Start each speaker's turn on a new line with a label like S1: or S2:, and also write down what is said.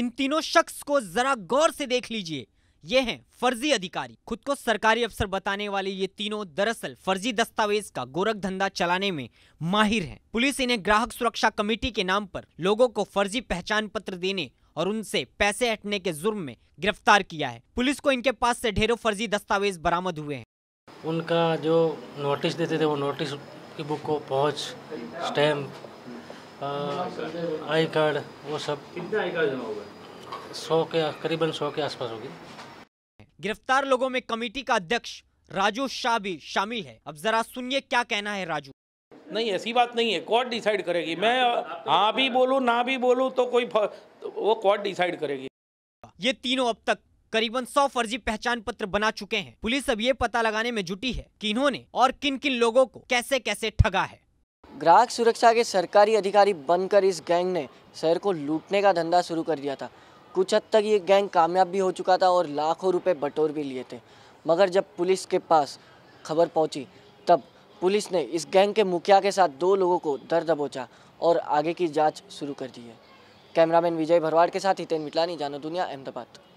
S1: इन तीनों शख्स को जरा गौर से देख लीजिए ये हैं फर्जी अधिकारी खुद को सरकारी अफसर बताने वाले ये तीनों दरअसल फर्जी दस्तावेज का गोरख धंधा चलाने में माहिर हैं। पुलिस इन्हें ग्राहक सुरक्षा कमेटी के नाम पर लोगों को फर्जी पहचान पत्र देने और उनसे पैसे हटने के जुर्म में गिरफ्तार किया है पुलिस को इनके पास से ढेरों फर्जी दस्तावेज
S2: बरामद हुए हैं उनका जो नोटिस देते थे वो नोटिस की बुक को पहुँच स्टैम्प हाँ, आई कार्ड वो सब कितने आई कार्ड जमा हुआ सौ के करीबन सौ के आसपास होगी गिरफ्तार लोगों में कमेटी
S3: का अध्यक्ष राजू शाह भी शामिल है अब जरा सुनिए क्या कहना है राजू नहीं ऐसी बात नहीं है कोर्ट डिसाइड करेगी मैं हाँ भी बोलूँ ना भी बोलूँ तो कोई तो वो कोर्ट डिसाइड करेगी ये तीनों अब तक करीबन सौ फर्जी पहचान पत्र बना चुके हैं
S1: पुलिस अब ये पता लगाने में जुटी है कि इन्होंने और किन किन लोगों को कैसे कैसे ठगा है
S4: ग्राहक सुरक्षा के सरकारी अधिकारी बनकर इस गैंग ने शहर को लूटने का धंधा शुरू कर दिया था कुछ हद तक ये गैंग कामयाब भी हो चुका था और लाखों रुपए बटोर भी लिए थे मगर जब पुलिस के पास खबर पहुंची तब पुलिस ने इस गैंग के मुखिया के साथ दो लोगों को दर दबोचा और आगे की जांच शुरू कर दी है कैमरामैन विजय भरवाड़ के साथ हितेन मिटलानी जानो दुनिया अहमदाबाद